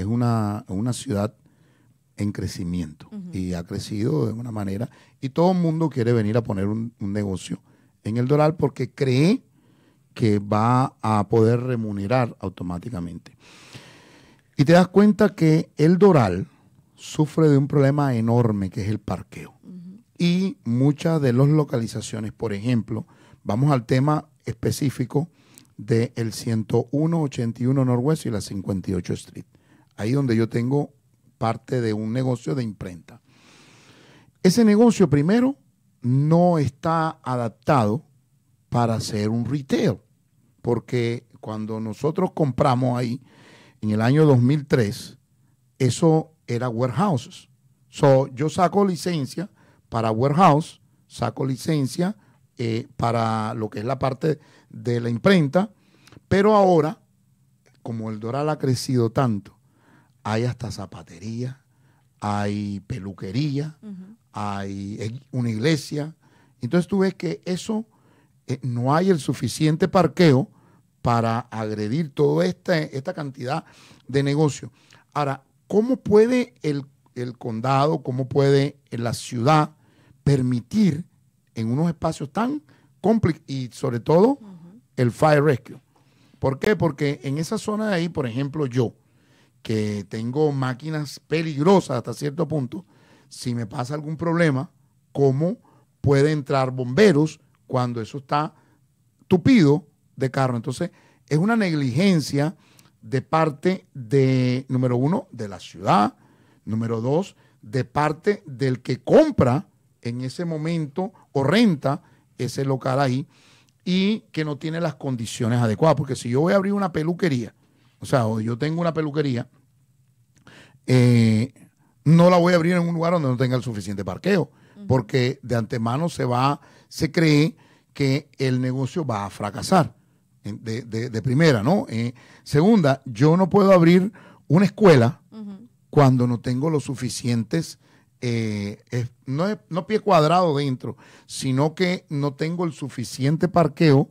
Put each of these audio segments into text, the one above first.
es una, ciudad en crecimiento y ha crecido de una manera y todo el mundo quiere venir a poner un, negocio en el Doral porque cree que va a poder remunerar automáticamente. Y te das cuenta que el Doral sufre de un problema enorme que es el parqueo. Y muchas de las localizaciones, por ejemplo, vamos al tema específico del de 101, 81 Norwest y la 58 Street ahí donde yo tengo parte de un negocio de imprenta. Ese negocio primero no está adaptado para hacer un retail, porque cuando nosotros compramos ahí en el año 2003, eso era warehouses. yo saco licencia para warehouse, saco licencia eh, para lo que es la parte de la imprenta, pero ahora, como el Doral ha crecido tanto hay hasta zapatería, hay peluquería, hay eh, una iglesia. Entonces tú ves que eso eh, no hay el suficiente parqueo para agredir toda esta, esta cantidad de negocios. Ahora, ¿cómo puede el, condado, cómo puede eh, la ciudad permitir en unos espacios tan complicados y sobre todo el fire rescue? ¿Por qué? Porque en esa zona de ahí, por ejemplo, yo, que tengo máquinas peligrosas hasta cierto punto. Si me pasa algún problema, ¿cómo puede entrar bomberos cuando eso está tupido de carro? Entonces, es una negligencia de parte de, número uno, de la ciudad, número dos, de parte del que compra en ese momento o renta ese local ahí y que no tiene las condiciones adecuadas. Porque si yo voy a abrir una peluquería o sea, yo tengo una peluquería, eh, no la voy a abrir en un lugar donde no tenga el suficiente parqueo, porque de antemano se va, se cree que el negocio va a fracasar. De, primera, ¿no? Eh, segunda, yo no puedo abrir una escuela cuando no tengo los suficientes eh, no, no pie cuadrado dentro, sino que no tengo el suficiente parqueo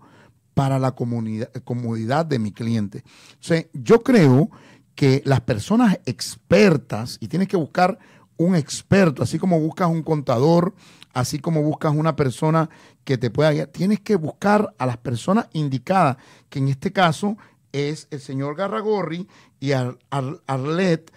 para la comodidad de mi cliente. Entonces, yo creo que las personas expertas, y tienes que buscar un experto, así como buscas un contador, así como buscas una persona que te pueda guiar, tienes que buscar a las personas indicadas, que en este caso es el señor Garragorri y Arlet,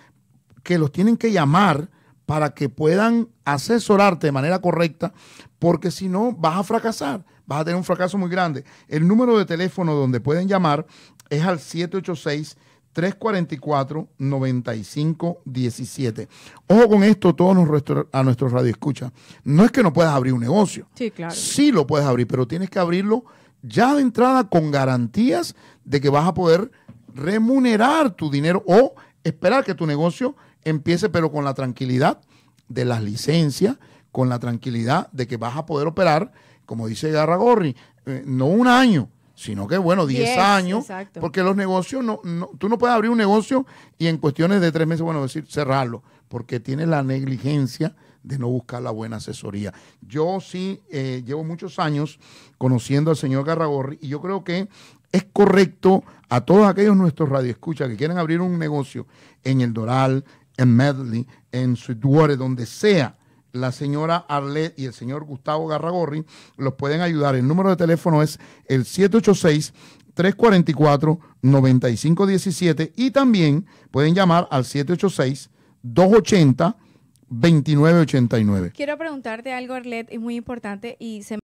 que los tienen que llamar para que puedan asesorarte de manera correcta, porque si no vas a fracasar, vas a tener un fracaso muy grande. El número de teléfono donde pueden llamar es al 786 344-9517. Ojo con esto, todos nuestro, a nuestros radioescuchas. No es que no puedas abrir un negocio. Sí, claro. Sí lo puedes abrir, pero tienes que abrirlo ya de entrada con garantías de que vas a poder remunerar tu dinero o esperar que tu negocio Empiece pero con la tranquilidad de las licencias, con la tranquilidad de que vas a poder operar, como dice Garragorri, eh, no un año, sino que bueno, 10 años, porque los negocios, no, tú no puedes abrir un negocio y en cuestiones de tres meses, bueno, decir cerrarlo, porque tienes la negligencia de no buscar la buena asesoría. Yo sí eh, llevo muchos años conociendo al señor Garragorri y yo creo que es correcto a todos aquellos nuestros radioescuchas que quieren abrir un negocio en el Doral, en Medley, en Sweetwater, donde sea. La señora Arlet y el señor Gustavo Garragorri los pueden ayudar. El número de teléfono es el 786 344-9517 y también pueden llamar al 786-280-2989. Quiero preguntarte algo, Arlet, es muy importante y